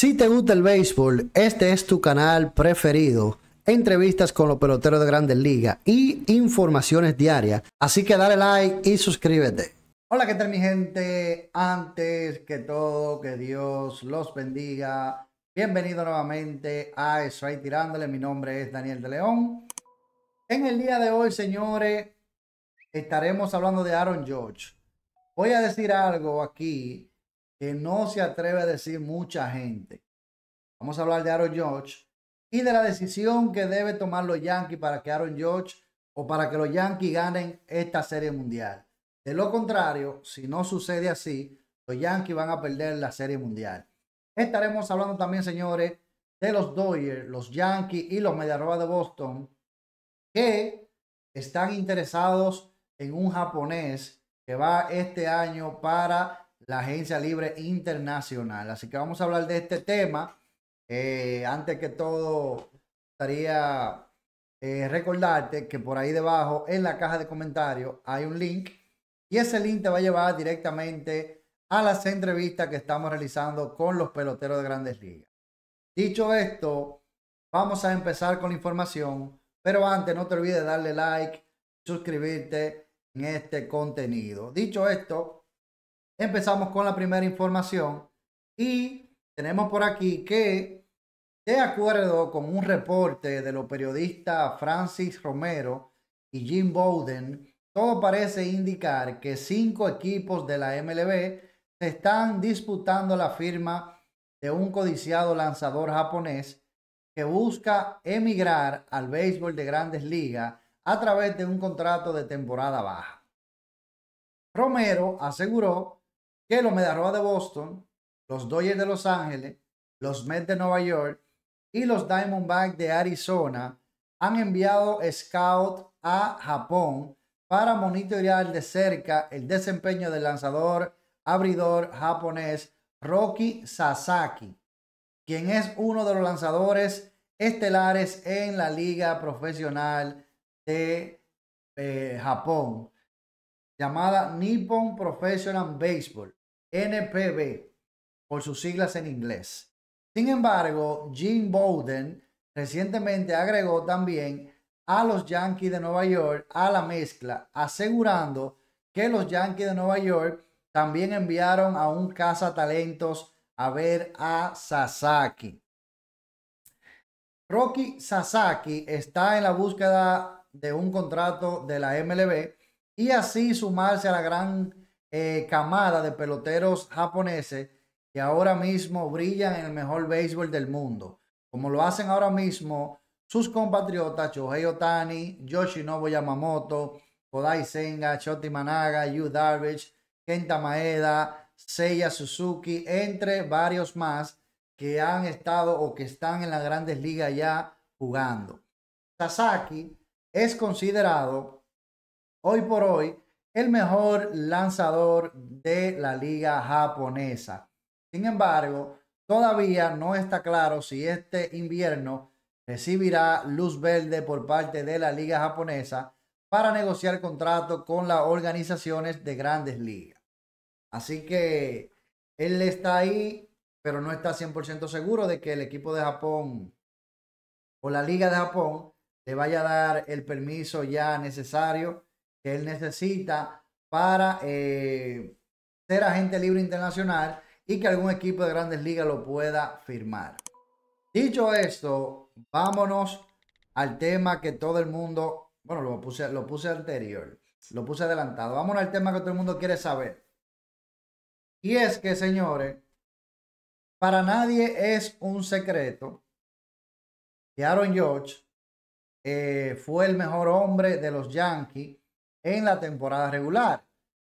Si te gusta el béisbol, este es tu canal preferido. Entrevistas con los peloteros de grandes ligas y informaciones diarias. Así que dale like y suscríbete. Hola, ¿qué tal mi gente? Antes que todo, que Dios los bendiga. Bienvenido nuevamente a Estoy Tirándole. Mi nombre es Daniel de León. En el día de hoy, señores, estaremos hablando de Aaron George. Voy a decir algo aquí que no se atreve a decir mucha gente. Vamos a hablar de Aaron George y de la decisión que debe tomar los Yankees para que Aaron George o para que los Yankees ganen esta serie mundial. De lo contrario, si no sucede así, los Yankees van a perder la serie mundial. Estaremos hablando también, señores, de los Doyers, los Yankees y los Mediarroba de Boston que están interesados en un japonés que va este año para la Agencia Libre Internacional. Así que vamos a hablar de este tema. Eh, antes que todo, estaría eh, recordarte que por ahí debajo, en la caja de comentarios, hay un link y ese link te va a llevar directamente a las entrevistas que estamos realizando con los peloteros de grandes ligas. Dicho esto, vamos a empezar con la información, pero antes no te olvides darle like, suscribirte en este contenido. Dicho esto, Empezamos con la primera información y tenemos por aquí que, de acuerdo con un reporte de los periodistas Francis Romero y Jim Bowden, todo parece indicar que cinco equipos de la MLB se están disputando la firma de un codiciado lanzador japonés que busca emigrar al béisbol de grandes ligas a través de un contrato de temporada baja. Romero aseguró que los Medarroa de Boston, los Dodgers de Los Ángeles, los Mets de Nueva York y los Diamondbacks de Arizona han enviado scout a Japón para monitorear de cerca el desempeño del lanzador abridor japonés Rocky Sasaki, quien es uno de los lanzadores estelares en la liga profesional de eh, Japón, llamada Nippon Professional Baseball. NPB, por sus siglas en inglés. Sin embargo, Jim Bowden recientemente agregó también a los Yankees de Nueva York a la mezcla, asegurando que los Yankees de Nueva York también enviaron a un cazatalentos a ver a Sasaki. Rocky Sasaki está en la búsqueda de un contrato de la MLB y así sumarse a la gran eh, camada de peloteros japoneses que ahora mismo brillan en el mejor béisbol del mundo, como lo hacen ahora mismo sus compatriotas Shohei Otani, Yoshinobu Yamamoto, Kodai Senga, Shoti Managa, Yu Darvish, Kenta Maeda, Seiya Suzuki, entre varios más que han estado o que están en las grandes ligas ya jugando. Sasaki es considerado hoy por hoy el mejor lanzador de la liga japonesa. Sin embargo, todavía no está claro si este invierno recibirá luz verde por parte de la liga japonesa para negociar contrato con las organizaciones de grandes ligas. Así que él está ahí, pero no está 100% seguro de que el equipo de Japón o la liga de Japón le vaya a dar el permiso ya necesario que él necesita para eh, ser agente libre internacional y que algún equipo de grandes ligas lo pueda firmar. Dicho esto, vámonos al tema que todo el mundo, bueno, lo puse, lo puse anterior, lo puse adelantado. Vámonos al tema que todo el mundo quiere saber. Y es que, señores, para nadie es un secreto que Aaron George eh, fue el mejor hombre de los Yankees en la temporada regular.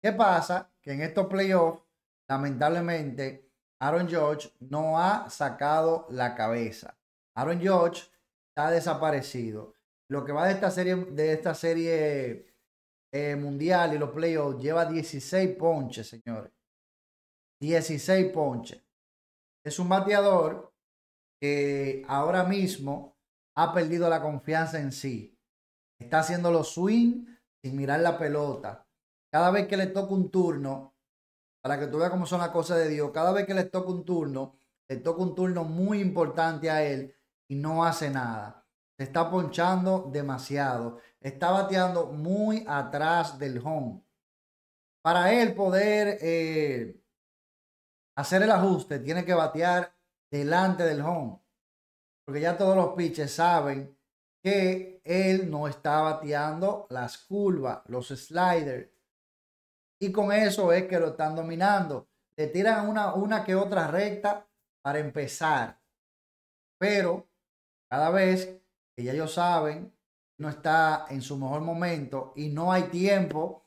¿Qué pasa? Que en estos playoffs, lamentablemente, Aaron George no ha sacado la cabeza. Aaron George está desaparecido. Lo que va de esta serie, de esta serie eh, mundial y los playoffs, lleva 16 ponches, señores. 16 ponches. Es un bateador que ahora mismo ha perdido la confianza en sí. Está haciendo los swing sin mirar la pelota. Cada vez que le toca un turno, para que tú veas cómo son las cosas de Dios, cada vez que le toca un turno, le toca un turno muy importante a él y no hace nada. Se está ponchando demasiado. Está bateando muy atrás del home. Para él poder eh, hacer el ajuste, tiene que batear delante del home. Porque ya todos los pitches saben que él no está bateando las curvas, los sliders. Y con eso es que lo están dominando. Le tiran una, una que otra recta para empezar. Pero cada vez que ya ellos saben, no está en su mejor momento y no hay tiempo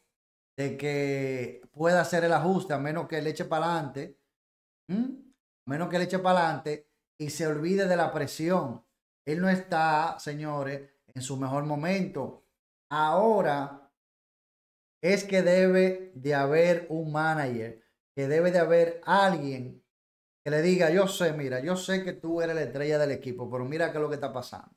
de que pueda hacer el ajuste, a menos que le eche para adelante, a menos que le eche para adelante y se olvide de la presión. Él no está, señores, en su mejor momento. Ahora es que debe de haber un manager, que debe de haber alguien que le diga, yo sé, mira, yo sé que tú eres la estrella del equipo, pero mira qué es lo que está pasando.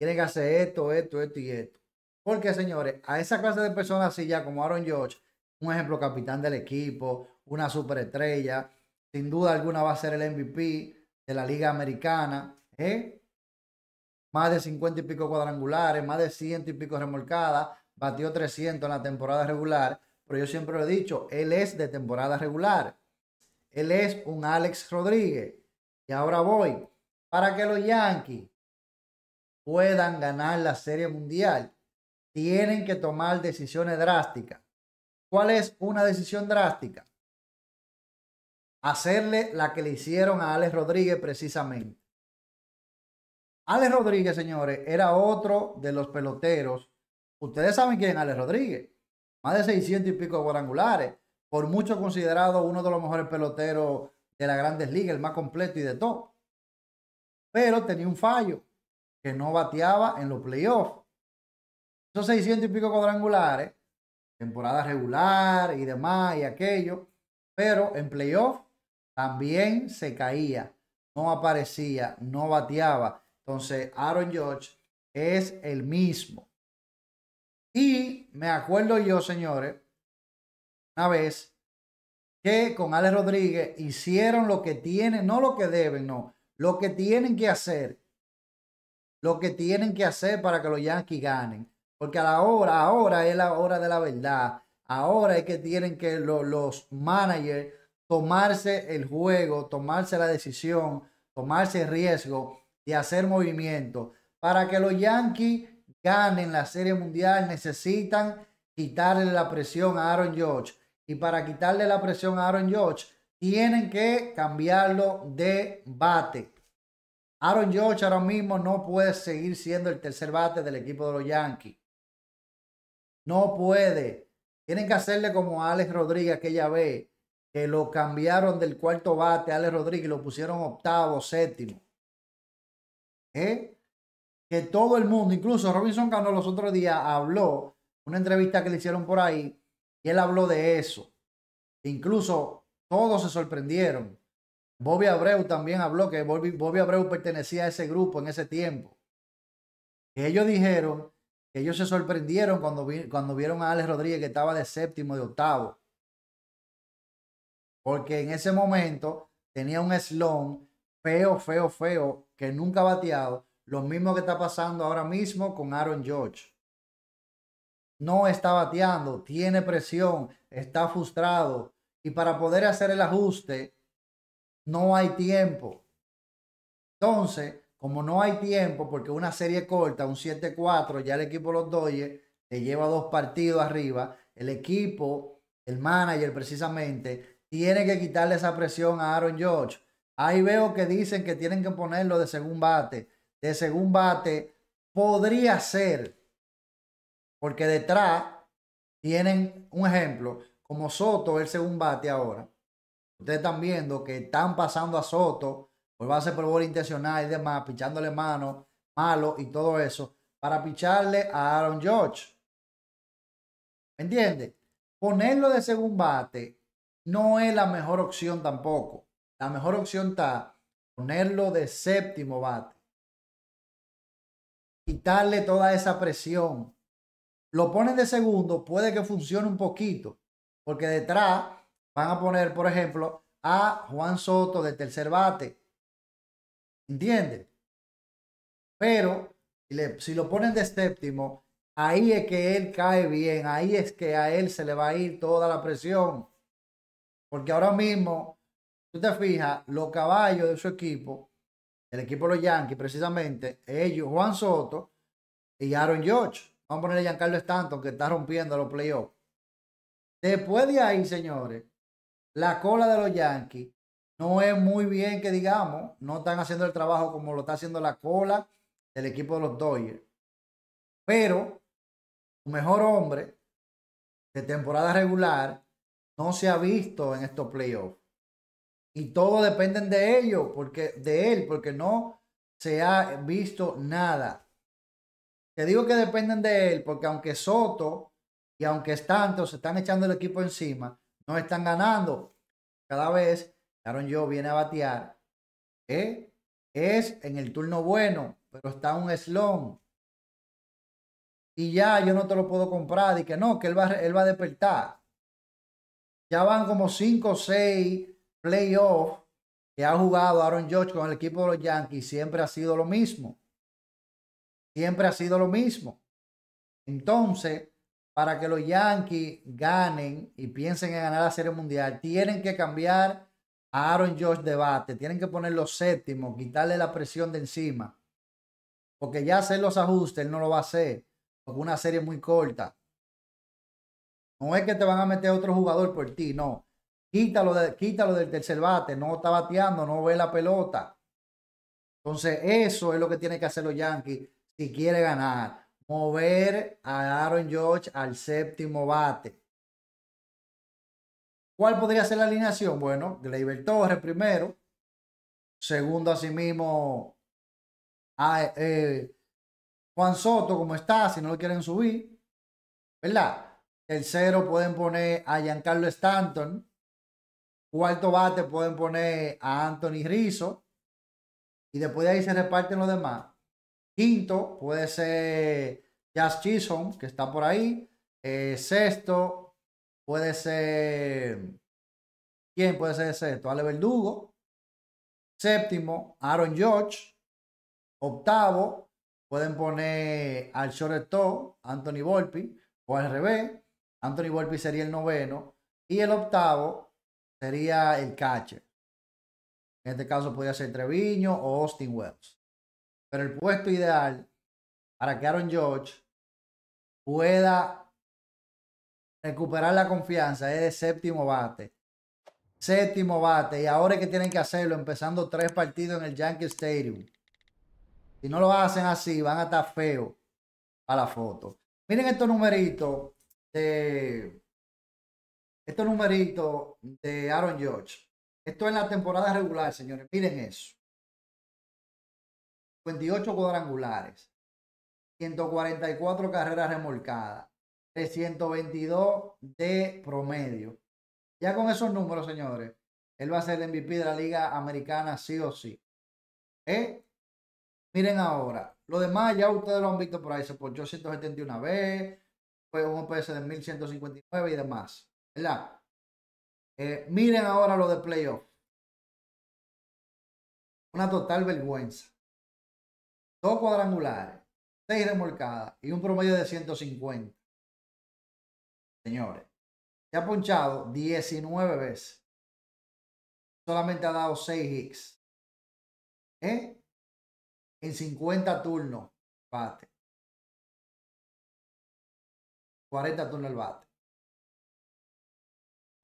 que hacer esto, esto, esto y esto. Porque, señores, a esa clase de personas así ya como Aaron George, un ejemplo capitán del equipo, una superestrella, sin duda alguna va a ser el MVP de la Liga Americana, ¿eh? más de 50 y pico cuadrangulares, más de 100 y pico remolcadas, batió 300 en la temporada regular, pero yo siempre lo he dicho, él es de temporada regular. Él es un Alex Rodríguez. Y ahora voy, para que los Yankees puedan ganar la Serie Mundial, tienen que tomar decisiones drásticas. ¿Cuál es una decisión drástica? Hacerle la que le hicieron a Alex Rodríguez precisamente Alex Rodríguez, señores, era otro de los peloteros. Ustedes saben quién es Alex Rodríguez. Más de 600 y pico cuadrangulares. Por mucho considerado uno de los mejores peloteros de las grandes ligas, el más completo y de todo. Pero tenía un fallo, que no bateaba en los playoffs. Esos 600 y pico cuadrangulares, temporada regular y demás y aquello. Pero en playoffs también se caía, no aparecía, no bateaba entonces, Aaron George es el mismo. Y me acuerdo yo, señores, una vez que con Alex Rodríguez hicieron lo que tienen, no lo que deben, no, lo que tienen que hacer, lo que tienen que hacer para que los Yankees ganen. Porque a la hora, ahora es la hora de la verdad. Ahora es que tienen que los managers tomarse el juego, tomarse la decisión, tomarse el riesgo de hacer movimiento. Para que los Yankees ganen la Serie Mundial necesitan quitarle la presión a Aaron George. Y para quitarle la presión a Aaron George, tienen que cambiarlo de bate. Aaron George ahora mismo no puede seguir siendo el tercer bate del equipo de los Yankees. No puede. Tienen que hacerle como a Alex Rodríguez que ya ve, que lo cambiaron del cuarto bate a Alex Rodríguez, lo pusieron octavo, séptimo que todo el mundo, incluso Robinson Cano los otros días habló, una entrevista que le hicieron por ahí, y él habló de eso. Incluso todos se sorprendieron. Bobby Abreu también habló que Bobby, Abreu pertenecía a ese grupo en ese tiempo. ellos dijeron que ellos se sorprendieron cuando, cuando vieron a Alex Rodríguez que estaba de séptimo, de octavo. Porque en ese momento tenía un slon feo, feo, feo, que nunca ha bateado, lo mismo que está pasando ahora mismo con Aaron George. No está bateando, tiene presión, está frustrado y para poder hacer el ajuste no hay tiempo. Entonces, como no hay tiempo, porque una serie corta, un 7-4, ya el equipo los doye, le lleva dos partidos arriba, el equipo, el manager precisamente, tiene que quitarle esa presión a Aaron George Ahí veo que dicen que tienen que ponerlo de según bate. De según bate podría ser, porque detrás tienen un ejemplo, como Soto, el según bate ahora. Ustedes están viendo que están pasando a Soto pues por base por bola intencional y demás, pichándole mano, malo y todo eso, para picharle a Aaron George. ¿Me entiendes? Ponerlo de según bate no es la mejor opción tampoco la mejor opción está ponerlo de séptimo bate. Quitarle toda esa presión. Lo ponen de segundo, puede que funcione un poquito, porque detrás van a poner, por ejemplo, a Juan Soto de tercer bate. ¿Entiendes? Pero si, si lo ponen de séptimo, ahí es que él cae bien, ahí es que a él se le va a ir toda la presión. Porque ahora mismo tú te fijas, los caballos de su equipo, el equipo de los Yankees, precisamente, ellos, Juan Soto y Aaron George. Vamos a ponerle a Giancarlo Stanton, que está rompiendo los playoffs. Después de ahí, señores, la cola de los Yankees no es muy bien que digamos, no están haciendo el trabajo como lo está haciendo la cola del equipo de los Dodgers. Pero su mejor hombre de temporada regular no se ha visto en estos playoffs y todo dependen de ellos, porque de él, porque no se ha visto nada. Te digo que dependen de él, porque aunque Soto y aunque es tanto, se están echando el equipo encima, no están ganando. Cada vez Aaron yo, viene a batear. ¿eh? Es en el turno bueno, pero está un slon. Y ya yo no te lo puedo comprar. Y que no, que él va, él va a despertar. Ya van como cinco o 6 playoff que ha jugado Aaron George con el equipo de los Yankees siempre ha sido lo mismo. Siempre ha sido lo mismo. Entonces, para que los Yankees ganen y piensen en ganar la Serie Mundial, tienen que cambiar a Aaron George debate, tienen que ponerlo séptimo, quitarle la presión de encima. Porque ya hacer los ajustes, él no lo va a hacer. Porque una serie muy corta. No es que te van a meter otro jugador por ti, no. Quítalo, quítalo del tercer bate, no está bateando, no ve la pelota. Entonces, eso es lo que tiene que hacer los Yankees si quiere ganar. Mover a Aaron George al séptimo bate. ¿Cuál podría ser la alineación? Bueno, Gleyber Torres primero. Segundo, asimismo, a, eh, Juan Soto, como está, si no lo quieren subir. ¿Verdad? Tercero, pueden poner a Giancarlo Stanton. Cuarto bate pueden poner a Anthony Rizzo. Y después de ahí se reparten los demás. Quinto puede ser Jazz Chisholm, que está por ahí. Eh, sexto puede ser. ¿Quién puede ser sexto? Ale Verdugo. Séptimo, Aaron George. Octavo, pueden poner al shortstop, Anthony Volpi, o al revés. Anthony Volpi sería el noveno. Y el octavo sería el catcher. En este caso podría ser Treviño o Austin Wells. Pero el puesto ideal para que Aaron George pueda recuperar la confianza es de séptimo bate. Séptimo bate. Y ahora es que tienen que hacerlo, empezando tres partidos en el Yankee Stadium. Si no lo hacen así, van a estar feos a la foto. Miren estos numeritos de estos numerito de Aaron George. Esto en la temporada regular, señores. Miren eso. 58 cuadrangulares. 144 carreras remolcadas. 322 de promedio. Ya con esos números, señores, él va a ser el MVP de la Liga Americana, sí o sí. ¿Eh? Miren ahora, lo demás ya ustedes lo han visto por ahí. Se por 171 veces. fue un OPS de 1159 y demás. Eh, miren ahora lo de playoff. Una total vergüenza. Dos cuadrangulares, seis remolcadas y un promedio de 150. Señores, se ha ponchado 19 veces. Solamente ha dado 6 hits. ¿Eh? En 50 turnos, bate. 40 turnos el bate.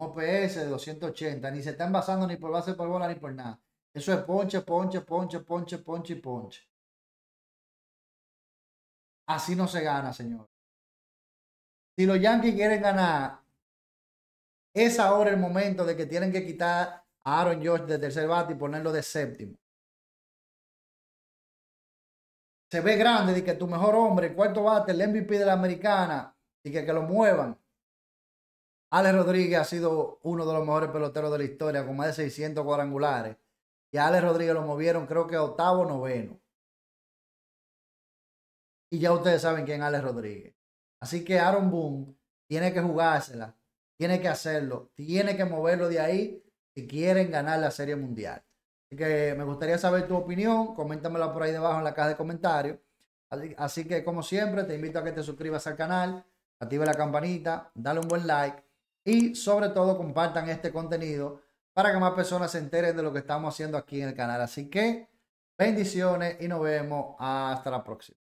OPS de 280. Ni se están basando ni por base por bola ni por nada. Eso es ponche, ponche, ponche, ponche, ponche y ponche. Así no se gana, señor. Si los Yankees quieren ganar, es ahora el momento de que tienen que quitar a Aaron George de tercer bate y ponerlo de séptimo. Se ve grande de que tu mejor hombre, cuarto bate, el MVP de la americana, y que, que lo muevan. Alex Rodríguez ha sido uno de los mejores peloteros de la historia, con más de 600 cuadrangulares. Y a Alex Rodríguez lo movieron, creo que a octavo noveno. Y ya ustedes saben quién es Alex Rodríguez. Así que Aaron Boone tiene que jugársela, tiene que hacerlo, tiene que moverlo de ahí si quieren ganar la Serie Mundial. Así que me gustaría saber tu opinión, coméntamela por ahí debajo en la caja de comentarios. Así que como siempre, te invito a que te suscribas al canal, active la campanita, dale un buen like y sobre todo compartan este contenido para que más personas se enteren de lo que estamos haciendo aquí en el canal. Así que bendiciones y nos vemos hasta la próxima.